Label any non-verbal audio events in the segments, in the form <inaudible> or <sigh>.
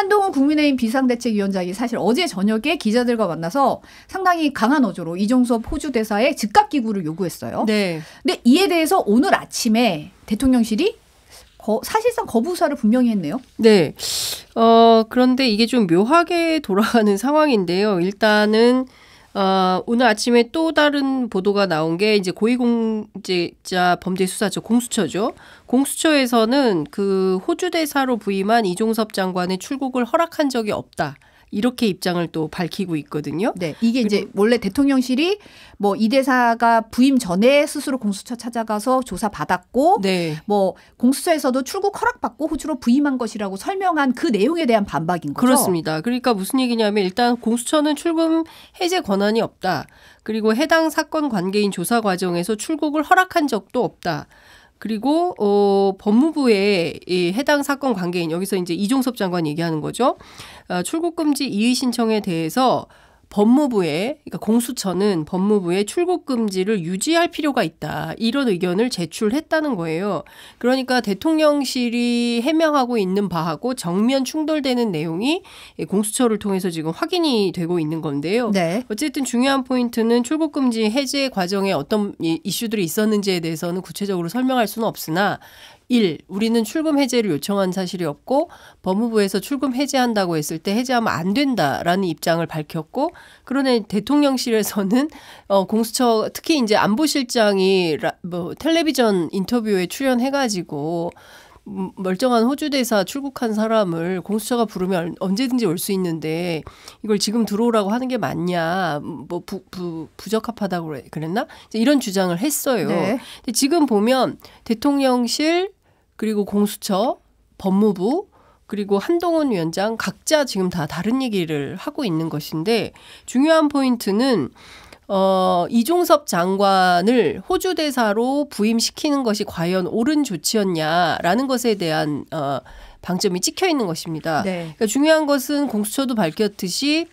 한동훈 국민의힘 비상대책위원장이 사실 어제 저녁에 기자들과 만나서 상당히 강한 어조로 이종섭 호주 대사의 즉각 기구를 요구했어요. 네. 근데 이에 대해서 오늘 아침에 대통령실이 거, 사실상 거부사를 분명히 했네요. 네. 어, 그런데 이게 좀 묘하게 돌아가는 <laughs> 상황인데요. 일단은 어, 오늘 아침에 또 다른 보도가 나온 게 이제 고위공직자 범죄수사처 공수처죠. 공수처에서는 그 호주 대사로 부임한 이종섭 장관의 출국을 허락한 적이 없다. 이렇게 입장을 또 밝히고 있거든요. 네. 이게 이제 원래 대통령실이 뭐 이 대사가 부임 전에 스스로 공수처 찾아가서 조사 받았고 네. 뭐 공수처에서도 출국 허락받고 호주로 부임한 것이라고 설명한 그 내용에 대한 반박인 거죠. 그렇습니다. 그러니까 무슨 얘기냐면 일단 공수처는 출금 해제 권한이 없다. 그리고 해당 사건 관계인 조사 과정에서 출국을 허락한 적도 없다. 그리고 어, 법무부의 이 해당 사건 관계인 여기서 이제 이종섭 장관 얘기하는 거죠. 어, 출국 금지 이의 신청에 대해서 법무부에 그러니까 공수처는 법무부의 출국 금지를 유지할 필요가 있다 이런 의견을 제출했다는 거예요. 그러니까 대통령실이 해명하고 있는 바하고 정면 충돌되는 내용이 공수처를 통해서 지금 확인이 되고 있는 건데요. 네. 어쨌든 중요한 포인트는 출국 금지 해제 과정에 어떤 이슈들이 있었는지에 대해서는 구체적으로 설명할 수는 없으나 일 우리는 출금 해제를 요청한 사실이 없고 법무부에서 출금 해제한다고 했을 때 해제하면 안 된다라는 입장을 밝혔고 그러네 대통령실에서는 어 공수처 특히 이제 안보실장이 뭐 텔레비전 인터뷰에 출연해 가지고 음, 멀쩡한 호주 대사 출국한 사람을 공수처가 부르면 언제든지 올 수 있는데 이걸 지금 들어오라고 하는 게 맞냐 음, 뭐 부, 부, 부적합하다고 그랬나 이런 주장을 했어요. 네. 근데 지금 보면 대통령실 그리고 공수처, 법무부, 그리고 한동훈 위원장 각자 지금 다 다른 얘기를 하고 있는 것인데 중요한 포인트는 어, 이종섭 장관을 호주 대사로 부임시키는 것이 과연 옳은 조치였냐라는 것에 대한 어, 방점이 찍혀 있는 것입니다. 네. 그러니까 중요한 것은 공수처도 밝혔듯이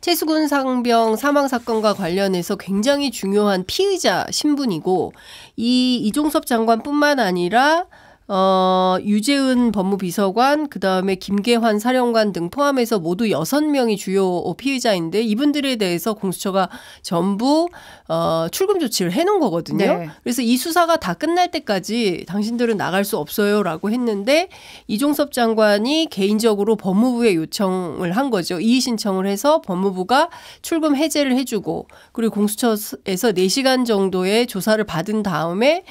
최수근 상병 사망 사건과 관련해서 굉장히 중요한 피의자 신분이고 이 이종섭 장관뿐만 아니라 어, 유재은 법무비서관, 그 다음에 김계환 사령관 등 포함해서 모두 여섯 명이 주요 피해자인데 이분들에 대해서 공수처가 전부 어, 출금 조치를 해놓은 거거든요. 네. 그래서 이 수사가 다 끝날 때까지 당신들은 나갈 수 없어요라고 했는데 이종섭 장관이 개인적으로 법무부에 요청을 한 거죠. 이의 신청을 해서 법무부가 출금 해제를 해주고 그리고 공수처에서 4시간 정도의 조사를 받은 다음에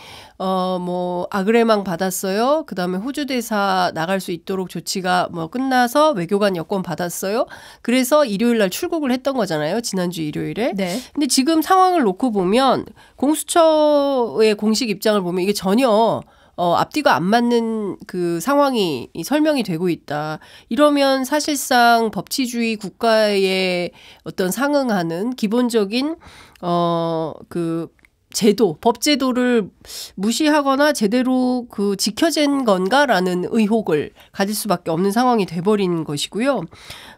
어, 뭐, 아그레망 받았어요. 그 다음에 호주대사 나갈 수 있도록 조치가 뭐 끝나서 외교관 여권 받았어요. 그래서 일요일 날 출국을 했던 거잖아요. 지난주 일요일에. 네. 근데 지금 상황을 놓고 보면 공수처의 공식 입장을 보면 이게 전혀 어, 앞뒤가 안 맞는 그 상황이 설명이 되고 있다. 이러면 사실상 법치주의 국가의 어떤 상응하는 기본적인 어, 그 제도, 법제도를 무시하거나 제대로 그 지켜진 건가라는 의혹을 가질 수밖에 없는 상황이 돼버린 것이고요.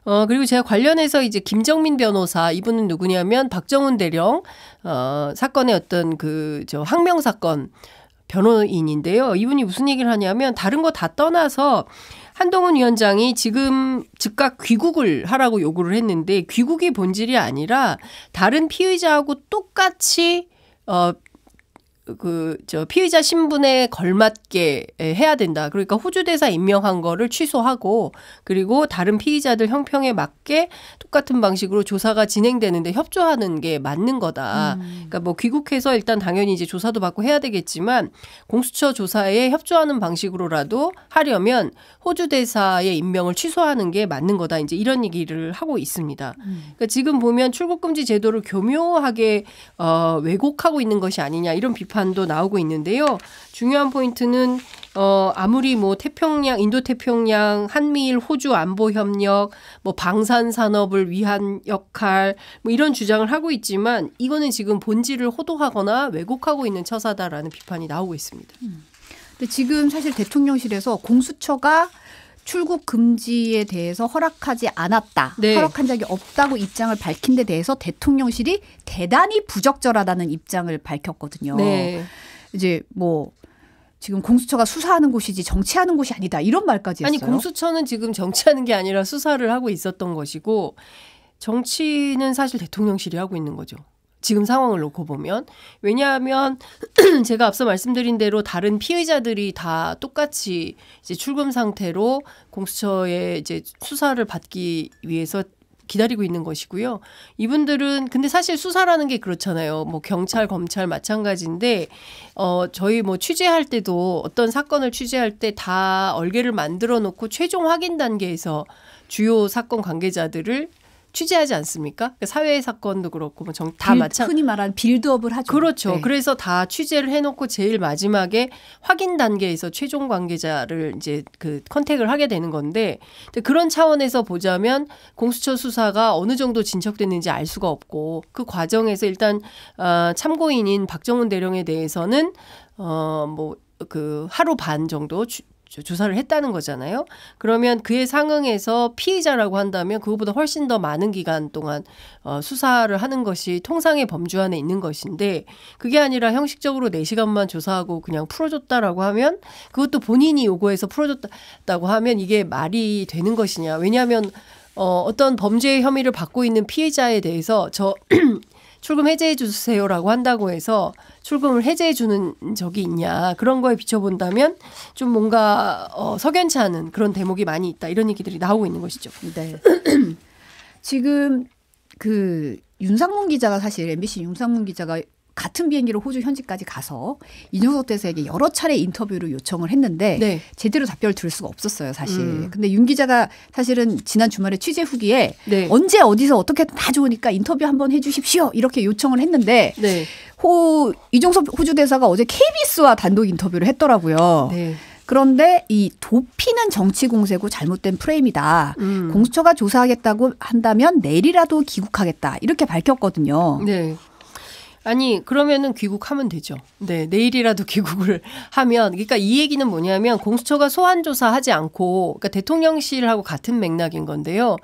어, 그리고 제가 관련해서 이제 김정민 변호사, 이분은 누구냐면 박정훈 대령, 어, 사건의 어떤 그, 저, 항명 사건, 변호인인데요. 이분이 무슨 얘기를 하냐면 다른 거 다 떠나서 한동훈 위원장이 지금 즉각 귀국을 하라고 요구를 했는데 귀국이 본질이 아니라 다른 피의자하고 똑같이 uh, 그저 피의자 신분에 걸맞게 해야 된다. 그러니까 호주 대사 임명한 거를 취소하고 그리고 다른 피의자들 형평에 맞게 똑같은 방식으로 조사가 진행되는데 협조하는 게 맞는 거다. 음. 그러니까 뭐 귀국해서 일단 당연히 이제 조사도 받고 해야 되겠지만 공수처 조사에 협조하는 방식으로라도 하려면 호주 대사의 임명을 취소하는 게 맞는 거다. 이제 이런 얘기를 하고 있습니다. 음. 그러니까 지금 보면 출국 금지 제도를 교묘하게 어 왜곡하고 있는 것이 아니냐 이런 비판 비판도 나오고 있는데요. 중요한 포인트는 어, 아무리 뭐 태평양, 인도 태평양, 한미일 호주 안보 협력, 뭐 방산 산업을 위한 역할, 뭐 이런 주장을 하고 있지만 이거는 지금 본질을 호도하거나 왜곡하고 있는 처사다라는 비판이 나오고 있습니다. 음. 근데 지금 사실 대통령실에서 공수처가 출국 금지에 대해서 허락하지 않았다. 네. 허락한 적이 없다고 입장을 밝힌 데 대해서 대통령실이 대단히 부적절하다는 입장을 밝혔거든요. 네. 이제 뭐 지금 공수처가 수사하는 곳이지 정치하는 곳이 아니다. 이런 말까지 했어요. 아니 공수처는 지금 정치하는 게 아니라 수사를 하고 있었던 것이고 정치는 사실 대통령실이 하고 있는 거죠. 지금 상황을 놓고 보면 왜냐하면 <clears throat> 제가 앞서 말씀드린 대로 다른 피의자들이 다 똑같이 이제 출금 상태로 공수처에 이제 수사를 받기 위해서 기다리고 있는 것이고요. 이분들은 근데 사실 수사라는 게 그렇잖아요. 뭐 경찰, 검찰 마찬가지인데 어 저희 뭐 취재할 때도 어떤 사건을 취재할 때 다 얼개를 만들어 놓고 최종 확인 단계에서 주요 사건 관계자들을 취재하지 않습니까? 그 사회의 사건도 그렇고 뭐 정다 마찬 흔히 말하는 빌드업을 하죠. 그렇죠. 네. 그래서 다 취재를 해놓고 제일 마지막에 확인 단계에서 최종 관계자를 이제 그 컨택을 하게 되는 건데 그런 차원에서 보자면 공수처 수사가 어느 정도 진척됐는지 알 수가 없고 그 과정에서 일단 아, 참고인인 박정훈 대령에 대해서는 어 뭐 그 하루 반 정도 조사를 했다는 거잖아요. 그러면 그에 상응해서 피의자라고 한다면 그것보다 훨씬 더 많은 기간 동안 어, 수사를 하는 것이 통상의 범주 안에 있는 것인데 그게 아니라 형식적으로 4시간만 조사하고 그냥 풀어줬다라고 하면 그것도 본인이 요구해서 풀어줬다고 하면 이게 말이 되는 것이냐. 왜냐하면 어, 어떤 범죄 혐의를 받고 있는 피해자에 대해서 저 <clears throat> 출금 해제해 주세요라고 한다고 해서 출금을 해제해 주는 적이 있냐 그런 거에 비춰본다면 좀 뭔가 어, 석연치 않은 그런 대목이 많이 있다 이런 얘기들이 나오고 있는 것이죠. 네. <clears throat> 지금 그 윤상문 기자가 사실 MBC 윤상문 기자가 같은 비행기로 호주 현지까지 가서 이준석 대사에게 여러 차례 인터뷰를 요청을 했는데 네. 제대로 답변을 들을 수가 없었어요 사실. 음. 근데 윤 기자가 사실은 지난 주말에 취재 후기에 네. 언제 어디서 어떻게 다 좋으니까 인터뷰 한번 해주십시오 이렇게 요청을 했는데 네. 호 이종섭 호주 대사가 어제 KBS와 단독 인터뷰를 했더라고요. 네. 그런데 이 도피는 정치 공세고 잘못된 프레임이다. 음. 공수처가 조사하겠다고 한다면 내일이라도 귀국하겠다 이렇게 밝혔거든요. 네. 아니 그러면은 귀국하면 되죠. 네 내일이라도 <laughs> 귀국을 하면 그러니까 이 얘기는 뭐냐면 공수처가 소환 조사하지 않고 그러니까 대통령실하고 같은 맥락인 건데요.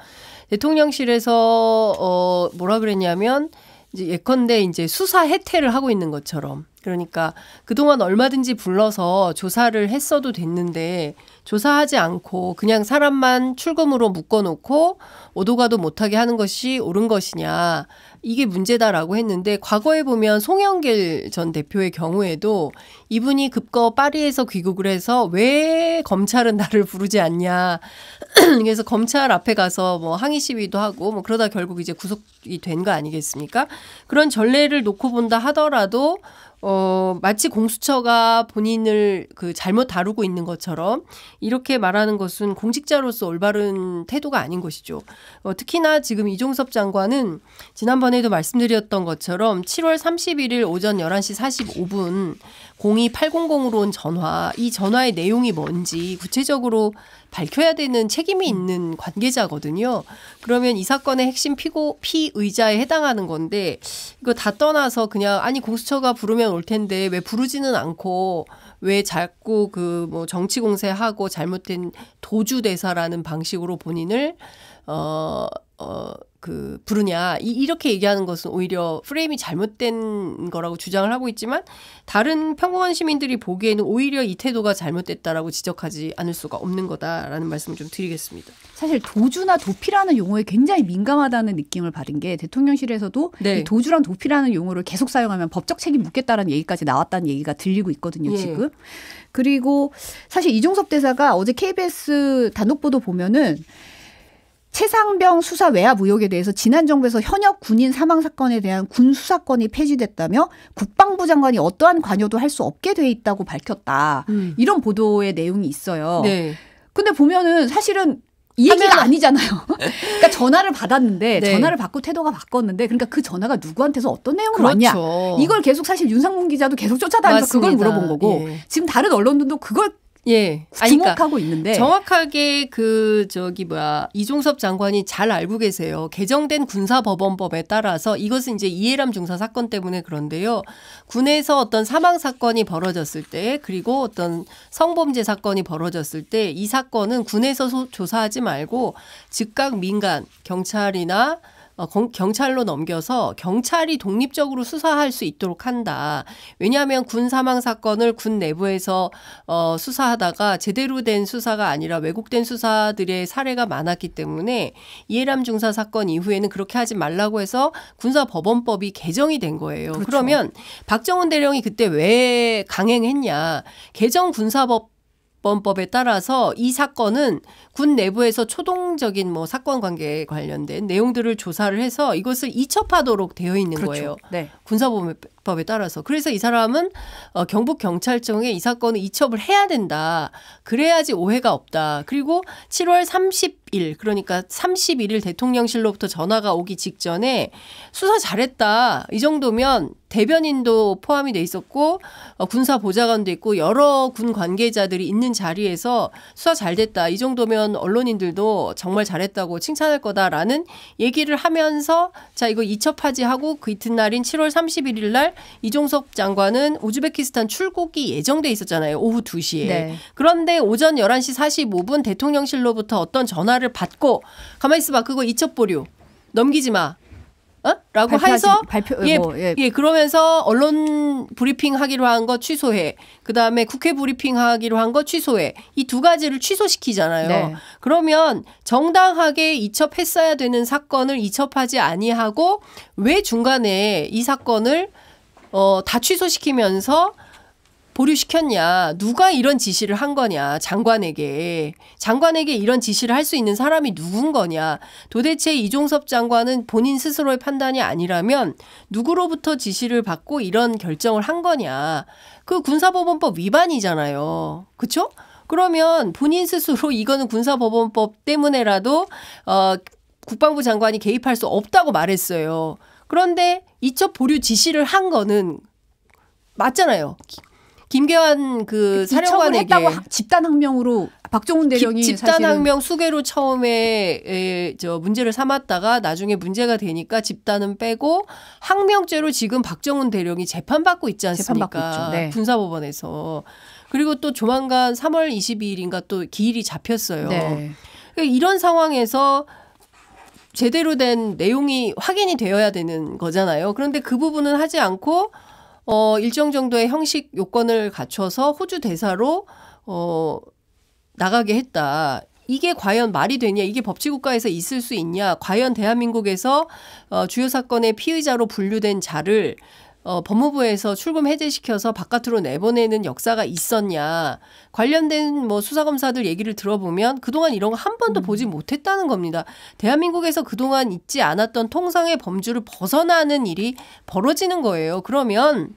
대통령실에서 어 뭐라 그랬냐면 이제 예컨대 이제 수사 해태를 하고 있는 것처럼 그러니까 그동안 얼마든지 불러서 조사를 했어도 됐는데 조사하지 않고 그냥 사람만 출금으로 묶어놓고 오도가도 못하게 하는 것이 옳은 것이냐. 이게 문제다라고 했는데 과거에 보면 송영길 전 대표의 경우에도 이분이 급거 파리에서 귀국을 해서 왜 검찰은 나를 부르지 않냐. <clears throat> 그래서 검찰 앞에 가서 뭐 항의 시위도 하고 뭐 그러다 결국 이제 구속이 된 거 아니겠습니까? 그런 전례를 놓고 본다 하더라도 어, 마치 공수처가 본인을 그 잘못 다루고 있는 것처럼 이렇게 말하는 것은 공직자로서 올바른 태도가 아닌 것이죠. 어, 특히나 지금 이종섭 장관은 지난번에도 말씀드렸던 것처럼 7월 31일 오전 11시 45분 02800으로 온 전화, 이 전화의 내용이 뭔지 구체적으로 밝혀야 되는 책임이 있는 관계자거든요. 그러면 이 사건의 핵심 피고 피의자에 해당하는 건데 이거 다 떠나서 그냥 아니 공수처가 부르면 올 텐데 왜 부르지는 않고 왜 자꾸 그 뭐 정치 공세하고 잘못된 도주 대사라는 방식으로 본인을 어 어, 그 부르냐 이, 이렇게 얘기하는 것은 오히려 프레임이 잘못된 거라고 주장을 하고 있지만 다른 평범한 시민들이 보기에는 오히려 이 태도가 잘못됐다라고 지적하지 않을 수가 없는 거다라는 말씀을 좀 드리겠습니다. 사실 도주나 도피라는 용어에 굉장히 민감하다는 느낌을 받은 게 대통령실에서도 네. 도주랑 도피라는 용어를 계속 사용하면 법적 책임 묻겠다라는 얘기까지 나왔다는 얘기가 들리고 있거든요 예. 지금. 그리고 사실 이종섭 대사가 어제 KBS 단독 보도 보면은. 최상병 수사 외압 의혹에 대해서 지난 정부에서 현역 군인 사망 사건에 대한 군 수사권이 폐지됐다며 국방부 장관이 어떠한 관여도 할 수 없게 돼 있다고 밝혔다. 음. 이런 보도의 내용이 있어요. 네. 근데 보면은 사실은 이 얘기가 아니잖아요. <laughs> 그러니까 전화를 받았는데 네. 전화를 받고 태도가 바꿨는데 그러니까 그 전화가 누구한테서 어떤 내용으로 그렇죠. 왔냐 이걸 계속 사실 윤상문 기자도 계속 쫓아다니면서 그걸 물어본 거고 예. 지금 다른 언론들도 그걸 예. 그러니까 주목하고 그러니까 있는데 정확하게 그 저기 뭐야 이종섭 장관이 잘 알고 계세요. 개정된 군사법원법에 따라서 이것은 이제 이해람 중사 사건 때문에 그런데요. 군에서 어떤 사망 사건이 벌어졌을 때 그리고 어떤 성범죄 사건이 벌어졌을 때 이 사건은 군에서 조사하지 말고 즉각 민간 경찰이나 어, 경찰로 넘겨서 경찰이 독립적으로 수사할 수 있도록 한다. 왜냐하면 군 사망 사건을 군 내부에서 어, 수사하다가 제대로 된 수사가 아니라 왜곡된 수사들의 사례가 많았기 때문에 이해람 중사 사건 이후에는 그렇게 하지 말라고 해서 군사법원법이 개정이 된 거예요. 그렇죠. 그러면 박정원 대령이 그때 왜 강행했냐? 개정 군사법 국가법에 따라서 이 사건은 군 내부에서 초동적인 뭐 사건 관계에 관련된 내용들을 조사를 해서 이것을 이첩하도록 되어 있는 그렇죠. 거예요. 네. 군사법에 따라서 그래서 이 사람은 어, 경북 경찰청에 이 사건을 이첩을 해야 된다. 그래야지 오해가 없다. 그리고 7월 30일 30일 그러니까 31일 대통령실로부터 전화가 오기 직전에 수사 잘했다 이 정도면 대변인도 포함이 돼 있었고 어, 군사 보좌관도 있고 여러 군 관계자들이 있는 자리에서 수사 잘 됐다 이 정도면 언론인들도 정말 잘했다고 칭찬할 거다라는 얘기를 하면서 자 이거 이첩하지 하고 그 이튿날인 7월 31일 날 이종섭 장관은 우즈베키스탄 출국이 예정돼 있었잖아요 오후 2시에 네. 그런데 오전 11시 45분 대통령실로부터 어떤 전화 전화를 받고 가만히 있어봐 그거 이첩보류 넘기지 마. 어? 라고 하지 해서 발표 어, 예, 뭐, 예. 예 그러면서 언론 브리핑 하기로 한 거 취소해 그다음에 국회 브리핑 하기로 한 거 취소해 이 두 가지를 취소시키잖아요 네. 그러면 정당하게 이첩했어야 되는 사건을 이첩하지 아니하고 왜 중간에 이 사건을 어, 다 취소시키면서 보류시켰냐? 누가 이런 지시를 한 거냐? 장관에게. 장관에게 이런 지시를 할 수 있는 사람이 누군 거냐? 도대체 이종섭 장관은 본인 스스로의 판단이 아니라면 누구로부터 지시를 받고 이런 결정을 한 거냐? 그 군사법원법 위반이잖아요. 그쵸? 그러면 본인 스스로 이거는 군사법원법 때문에라도 어 국방부 장관이 개입할 수 없다고 말했어요. 그런데 이첩 보류 지시를 한 거는 맞잖아요. 김계환 그, 그 사령관에게 했다고 집단 항명으로 박정훈 대령이 집단 항명 수계로 처음에 에, 저 문제를 삼았다가 나중에 문제가 되니까 집단은 빼고 항명죄로 지금 박정훈 대령이 재판받고 있지 않습니까? 재판받고 네. 군사법원에서 그리고 또 조만간 3월 22일인가 또 기일이 잡혔어요. 네. 그러니까 이런 상황에서 제대로 된 내용이 확인이 되어야 되는 거잖아요. 그런데 그 부분은 하지 않고 어, 일정 정도의 형식 요건을 갖춰서 호주 대사로 어, 나가게 했다. 이게 과연 말이 되냐? 이게 법치국가에서 있을 수 있냐? 과연 대한민국에서 어, 주요 사건의 피의자로 분류된 자를 어, 법무부에서 출금 해제시켜서 바깥으로 내보내는 역사가 있었냐 관련된 뭐 수사검사들 얘기를 들어보면 그동안 이런 거 한 번도 음. 보지 못했다는 겁니다. 대한민국에서 그동안 있지 않았던 통상의 범주를 벗어나는 일이 벌어지는 거예요. 그러면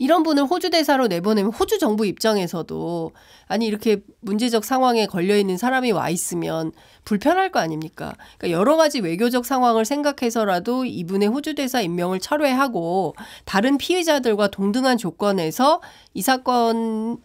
이런 분을 호주 대사로 내보내면 호주 정부 입장에서도 아니 이렇게 문제적 상황에 걸려 있는 사람이 와 있으면 불편할 거 아닙니까? 그러니까 여러 가지 외교적 상황을 생각해서라도 이분의 호주 대사 임명을 철회하고 다른 피해자들과 동등한 조건에서 이 사건의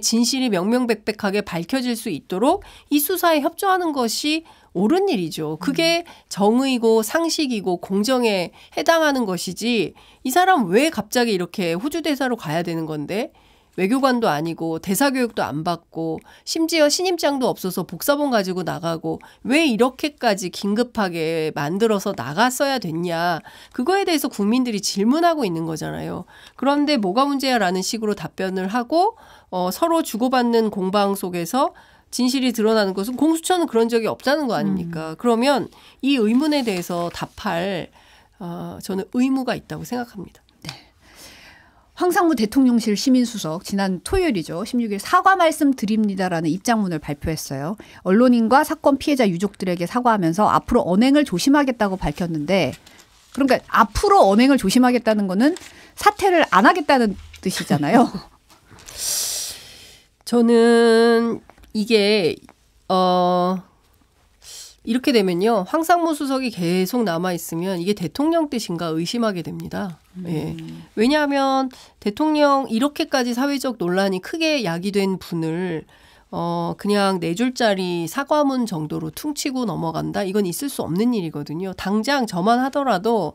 진실이 명명백백하게 밝혀질 수 있도록 이 수사에 협조하는 것이 옳은 일이죠. 그게 음. 정의고 상식이고 공정에 해당하는 것이지 이 사람 왜 갑자기 이렇게 호주 대사로 가야 되는 건데 외교관도 아니고 대사 교육도 안 받고 심지어 신임장도 없어서 복사본 가지고 나가고 왜 이렇게까지 긴급하게 만들어서 나갔어야 됐냐 그거에 대해서 국민들이 질문하고 있는 거잖아요. 그런데 뭐가 문제야라는 식으로 답변을 하고 어, 서로 주고받는 공방 속에서 진실이 드러나는 것은 공수처는 그런 적이 없다는 거 아닙니까? 음. 그러면 이 의문에 대해서 답할 어, 저는 의무가 있다고 생각합니다. 네. 황상무 대통령실 시민수석 지난 토요일이죠. 16일 사과 말씀 드립니다라는 입장문을 발표했어요. 언론인과 사건 피해자 유족들에게 사과하면서 앞으로 언행을 조심하겠다고 밝혔는데 그러니까 앞으로 언행을 조심하겠다는 거는 사퇴를 안 하겠다는 뜻이잖아요. <laughs> 저는 이게 어 이렇게 되면요 황상무 수석이 계속 남아 있으면 이게 대통령 뜻인가 의심하게 됩니다. 음. 예. 왜냐하면 대통령 이렇게까지 사회적 논란이 크게 야기된 분을 어 그냥 네 줄짜리 사과문 정도로 퉁치고 넘어간다 이건 있을 수 없는 일이거든요. 당장 저만 하더라도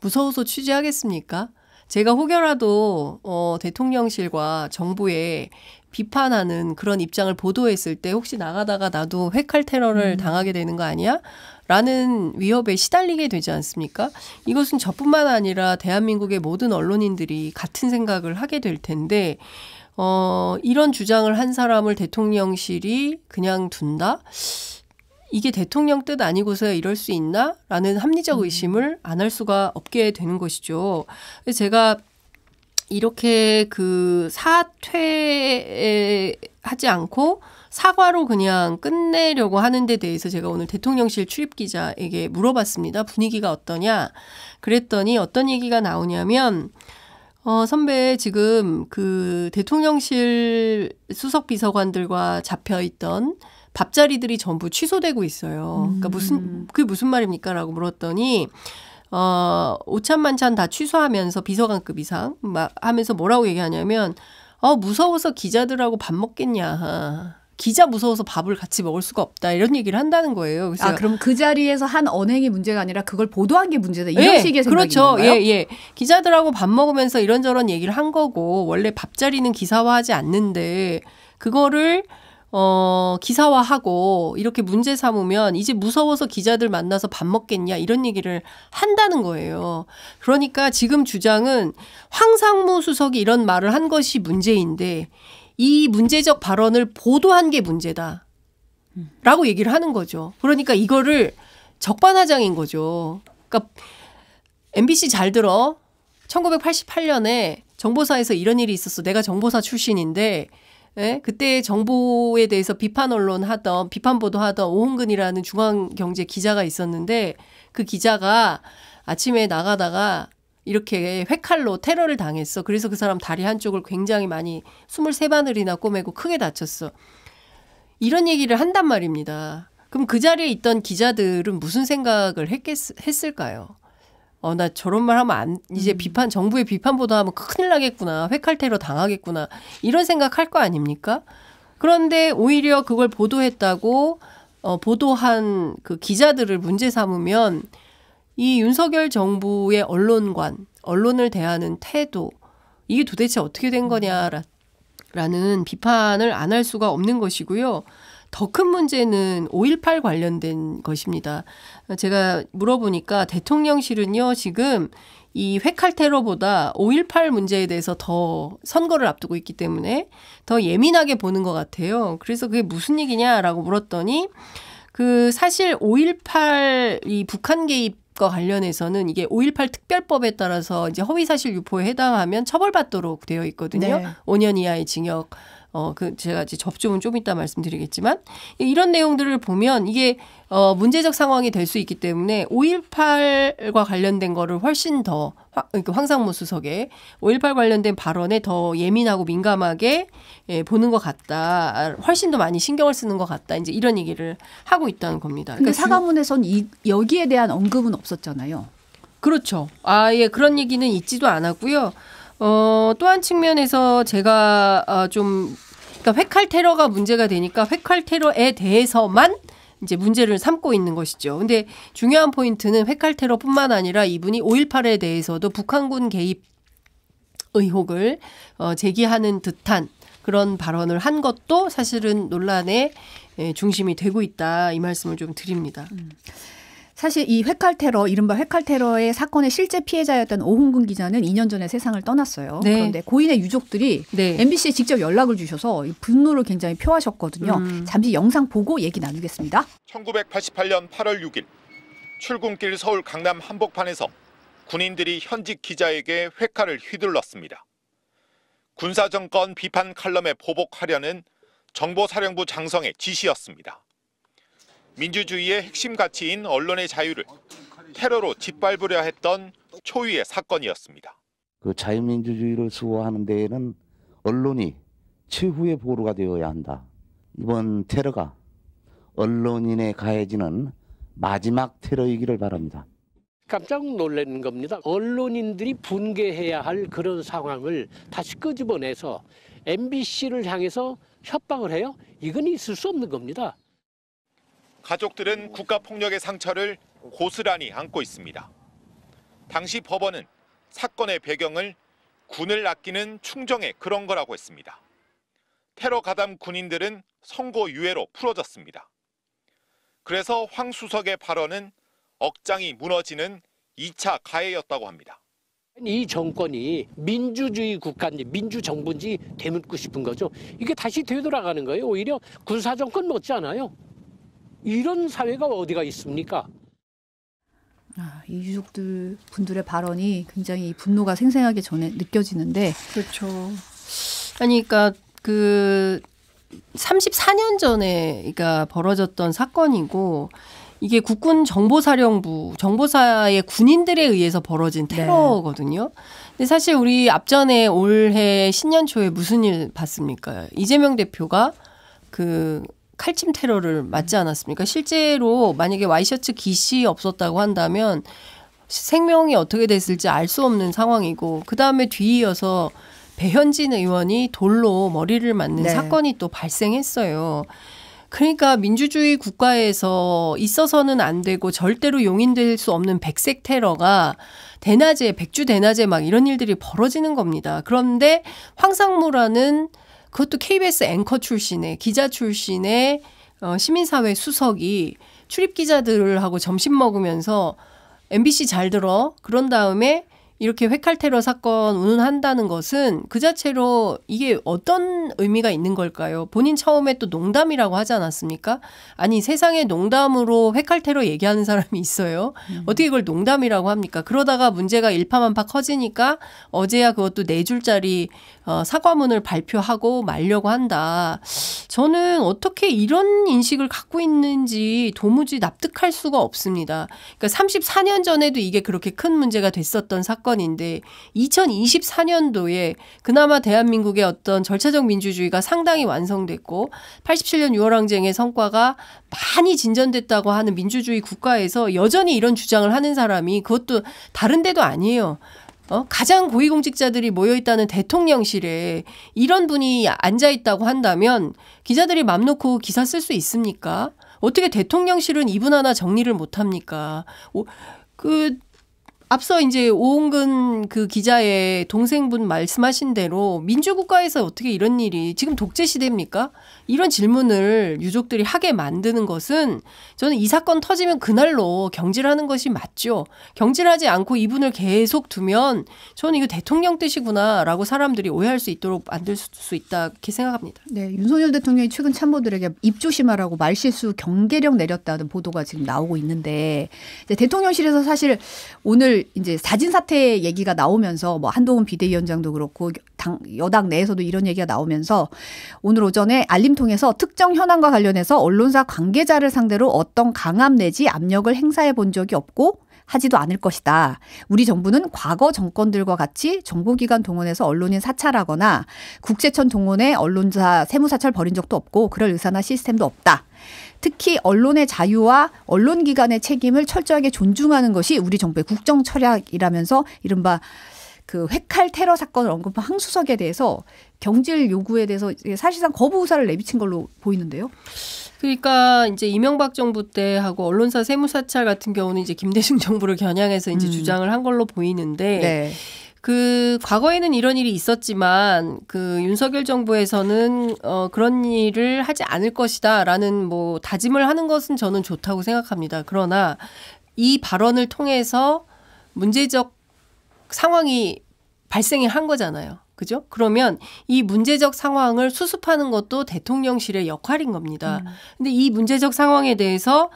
무서워서 취재하겠습니까? 제가 혹여라도 어, 대통령실과 정부에 비판하는 그런 입장을 보도했을 때 혹시 나가다가 나도 핵할 테러를 음. 당하게 되는 거 아니야? 라는 위협에 시달리게 되지 않습니까? 이것은 저뿐만 아니라 대한민국의 모든 언론인들이 같은 생각을 하게 될 텐데, 어, 이런 주장을 한 사람을 대통령실이 그냥 둔다? 이게 대통령 뜻 아니고서야 이럴 수 있나? 라는 합리적 음. 의심을 안 할 수가 없게 되는 것이죠. 제가 이렇게 그 사퇴 하지 않고 사과로 그냥 끝내려고 하는 데 대해서 제가 오늘 대통령실 출입 기자에게 물어봤습니다. 분위기가 어떠냐? 그랬더니 어떤 얘기가 나오냐면 어, 선배 지금 그 대통령실 수석 비서관들과 잡혀 있던 밥자리들이 전부 취소되고 있어요. 그러니까 무슨 음. 그게 무슨 말입니까라고 물었더니 어, 오찬만찬 다 취소하면서 비서관급 이상 막 하면서 뭐라고 얘기하냐면 어, 무서워서 기자들하고 밥 먹겠냐. 기자 무서워서 밥을 같이 먹을 수가 없다 이런 얘기를 한다는 거예요. 그래서 아 그럼 그 자리에서 한 언행이 문제가 아니라 그걸 보도한 게 문제다 이런 예, 식의 생각인 그렇죠. 건가요? 예, 예. 기자들하고 밥 먹으면서 이런저런 얘기를 한 거고 원래 밥 자리는 기사화하지 않는데 그거를 어, 기사화하고 이렇게 문제 삼으면 이제 무서워서 기자들 만나서 밥 먹겠냐 이런 얘기를 한다는 거예요. 그러니까 지금 주장은 황상무 수석이 이런 말을 한 것이 문제인데 이 문제적 발언을 보도한 게 문제다. 라고 얘기를 하는 거죠. 그러니까 이거를 적반하장인 거죠. 그러니까 MBC 잘 들어. 1988년에 정보사에서 이런 일이 있었어. 내가 정보사 출신인데 예? 그때 정부에 대해서 비판 언론 하던 비판 보도 하던 오은근이라는 중앙경제 기자가 있었는데 그 기자가 아침에 나가다가 이렇게 회칼로 테러를 당했어. 그래서 그 사람 다리 한쪽을 굉장히 많이 23바늘이나 꼬매고 크게 다쳤어. 이런 얘기를 한단 말입니다. 그럼 그 자리에 있던 기자들은 무슨 생각을 했겠, 했을까요? 어, 나 저런 말 하면 안, 이제 음. 비판, 정부의 비판보다 하면 큰일 나겠구나. 회칼 테러 당하겠구나. 이런 생각 할 거 아닙니까? 그런데 오히려 그걸 보도했다고, 어, 보도한 그 기자들을 문제 삼으면 이 윤석열 정부의 언론관, 언론을 대하는 태도, 이게 도대체 어떻게 된 음. 거냐라는 비판을 안 할 수가 없는 것이고요. 더큰 문제는 5.18 관련된 것입니다. 제가 물어보니까 대통령실은요, 지금 이 회칼 테러보다 5.18 문제에 대해서 더 선거를 앞두고 있기 때문에 더 예민하게 보는 것 같아요. 그래서 그게 무슨 얘기냐라고 물었더니 그 사실 5.18 이 북한 개입 과 관련해서는 이게 5.18 특별법에 따라서 이제 허위사실 유포에 해당하면 처벌받도록 되어 있거든요. 네. 5년 이하의 징역 어, 그 제가 이제 접종은좀 이따 말씀드리겠지만 이런 내용들을 보면 이게 어, 문제적 상황이 될 수 있기 때문에 5.18과 관련된 거를 훨씬 더 그 황상무 수석의 5.18 관련된 발언에 더 예민하고 민감하게 예, 보는 것 같다. 훨씬 더 많이 신경을 쓰는 것 같다. 이제 이런 얘기를 하고 있다는 겁니다. 그러니까 사과문에선 이, 여기에 대한 언급은 없었잖아요. 그렇죠. 아예 그런 얘기는 있지도 않았고요. 어, 또 한 측면에서 제가 어, 좀 그러니까 회칼 테러가 문제가 되니까 회칼 테러에 대해서만 이제 문제를 삼고 있는 것이죠. 근데 중요한 포인트는 회칼 테러뿐만 아니라 이분이 5.18에 대해서도 북한군 개입 의혹을 어, 제기하는 듯한 그런 발언을 한 것도 사실은 논란의 예, 중심이 되고 있다 이 말씀을 좀 드립니다. 음. 사실 이 회칼 테러, 이른바 회칼 테러의 사건의 실제 피해자였던 오홍근 기자는 2년 전에 세상을 떠났어요. 네. 그런데 고인의 유족들이 네. MBC에 직접 연락을 주셔서 분노를 굉장히 표하셨거든요. 음. 잠시 영상 보고 얘기 나누겠습니다. 1988년 8월 6일 출근길 서울 강남 한복판에서 군인들이 현직 기자에게 회칼을 휘둘렀습니다. 군사정권 비판 칼럼에 보복하려는 정보사령부 장성의 지시였습니다. 민주주의의 핵심 가치인 언론의 자유를 테러로 짓밟으려 했던 초유의 사건이었습니다. 그 자유민주주의를 수호하는 데에는 언론이 최후의 보루가 되어야 한다. 이번 테러가 언론인에 가해지는 마지막 테러이기를 바랍니다. 깜짝 놀라는 겁니다. 언론인들이 분개해야 할 그런 상황을 다시 끄집어내서 MBC를 향해서 협박을 해요? 이건 있을 수 없는 겁니다. 가족들은 국가폭력의 상처를 고스란히 안고 있습니다. 당시 법원은 사건의 배경을 군을 아끼는 충정의 그런 거라고 했습니다. 테러 가담 군인들은 선고 유예로 풀어졌습니다. 그래서 황 수석의 발언은 억장이 무너지는 2차 가해였다고 합니다. 이 정권이 민주주의 국가인지 민주정부인지 되묻고 싶은 거죠. 이게 다시 되돌아가는 거예요. 오히려 군사정권 못지않아요. 이런 사회가 어디가 있습니까? 아, 이 유족들 분들의 발언이 굉장히 분노가 생생하게 전에 느껴지는데 그렇죠. 그러니까 그 34년 전에 그러니까 벌어졌던 사건이고 이게 국군 정보사령부 정보사의 군인들에 의해서 벌어진 네. 테러거든요. 네. 근데 사실 우리 앞전에 올해 신년 초에 무슨 일 봤습니까? 이재명 대표가 그 칼침 테러를 맞지 음. 않았습니까? 실제로 만약에 와이셔츠 기시 없었다고 한다면 생명이 어떻게 됐을지 알 수 없는 상황이고 그 다음에 뒤이어서 배현진 의원이 돌로 머리를 맞는 네. 사건이 또 발생했어요. 그러니까 민주주의 국가에서 있어서는 안 되고 절대로 용인될 수 없는 백색 테러가 대낮에 백주 대낮에 막 이런 일들이 벌어지는 겁니다. 그런데 황상무라는 그것도 KBS 앵커 출신의 기자 출신의 어, 시민사회 수석이 출입 기자들하고 점심 먹으면서 MBC 잘 들어 그런 다음에 이렇게 회칼 테러 사건 운운한다는 것은 그 자체로 이게 어떤 의미가 있는 걸까요? 본인 처음에 또 농담이라고 하지 않았습니까? 아니 세상에 농담으로 회칼 테러 얘기하는 사람이 있어요. 음. 어떻게 이걸 농담이라고 합니까? 그러다가 문제가 일파만파 커지니까 어제야 그것도 네 줄짜리 어, 사과문을 발표하고 말려고 한다. 저는 어떻게 이런 인식을 갖고 있는지 도무지 납득할 수가 없습니다. 그러니까 34년 전에도 이게 그렇게 큰 문제가 됐었던 사건. 사건인데 2024년도에 그나마 대한민국의 어떤 절차적 민주주의가 상당히 완성됐고 87년 6월 항쟁의 성과가 많이 진전됐다고 하는 민주주의 국가에서 여전히 이런 주장을 하는 사람이 그것도 다른 데도 아니에요. 어? 가장 고위공직자들이 모여있다는 대통령실에 이런 분이 앉아있다고 한다면 기자들이 맘 놓고 기사 쓸 수 있습니까? 어떻게 대통령실은 이분 하나 정리를 못합니까? 그 앞서 이제 오은근 그 기자의 동생분 말씀하신 대로 민주국가에서 어떻게 이런 일이 지금 독재 시대입니까? 이런 질문을 유족들이 하게 만드는 것은 저는 이 사건 터지면 그날로 경질하는 것이 맞죠. 경질하지 않고 이분을 계속 두면 저는 이거 대통령 뜻이구나라고 사람들이 오해할 수 있도록 만들 수 있다 이렇게 생각합니다. 네, 윤석열 대통령이 최근 참모들에게 입조심하라고 말실수 경계령 내렸다는 보도가 지금 나오고 있는데 대통령실에서 사실 오늘 이제 사진 사태 얘기가 나오면서 뭐 한동훈 비대위원장도 그렇고 당, 여당 내에서도 이런 얘기가 나오면서 오늘 오전에 알림 통해서 특정 현안과 관련해서 언론사 관계자를 상대로 어떤 강압 내지 압력을 행사해 본 적이 없고 하지도 않을 것이다. 우리 정부는 과거 정권들과 같이 정보기관 동원해서 언론인 사찰하거나 국세청 동원해 언론사 세무사찰 벌인 적도 없고 그럴 의사나 시스템도 없다. 특히 언론의 자유와 언론기관의 책임을 철저하게 존중하는 것이 우리 정부의 국정 철학이라면서 이른바 그획칼 테러 사건을 언급한 황수석에 대해서 경질 요구에 대해서 사실상 거부 의사를 내비친 걸로 보이는데요. 그러니까 이제 이명박 정부 때 하고 언론사 세무 사찰 같은 경우는 이제 김대중 <laughs> 정부를 겨냥해서 이제 음. 주장을 한 걸로 보이는데 네. 그 과거에는 이런 일이 있었지만 그 윤석열 정부에서는 어 그런 일을 하지 않을 것이다라는 뭐 다짐을 하는 것은 저는 좋다고 생각합니다. 그러나 이 발언을 통해서 문제적 상황이 발생이 한 거잖아요. 그죠? 그러면 이 문제적 상황을 수습하는 것도 대통령실의 역할인 겁니다. 음. 근데 이 문제적 상황에 대해서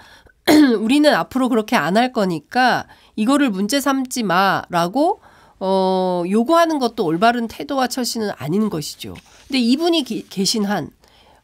<clears throat> 우리는 앞으로 그렇게 안 할 거니까 이거를 문제 삼지 마라고 어 요구하는 것도 올바른 태도와 처신은 아닌 것이죠. 근데 이분이 기, 계신 한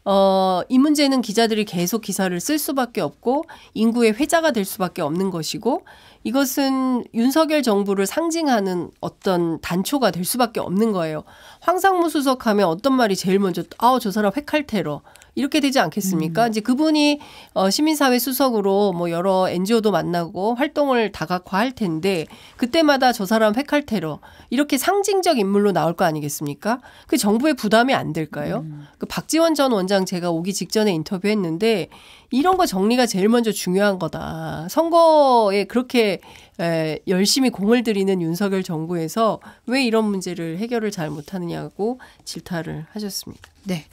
어, 이 문제는 기자들이 계속 기사를 쓸 수밖에 없고 인구의 회자가 될 수밖에 없는 것이고 이것은 윤석열 정부를 상징하는 어떤 단초가 될 수밖에 없는 거예요. 황상무 수석하면 어떤 말이 제일 먼저 아우 저 사람 획칼 테러 이렇게 되지 않겠습니까? 음. 이제 그분이 어, 시민사회 수석으로 뭐 여러 NGO도 만나고 활동을 다각화할 텐데 그때마다 저 사람 획할 테러 이렇게 상징적 인물로 나올 거 아니겠습니까? 그 정부의 부담이 안 될까요? 음. 그 박지원 전 원장 제가 오기 직전에 인터뷰했는데 이런 거 정리가 제일 먼저 중요한 거다. 선거에 그렇게 에, 열심히 공을 들이는 윤석열 정부에서 왜 이런 문제를 해결을 잘 못하느냐고 질타를 하셨습니다. 네.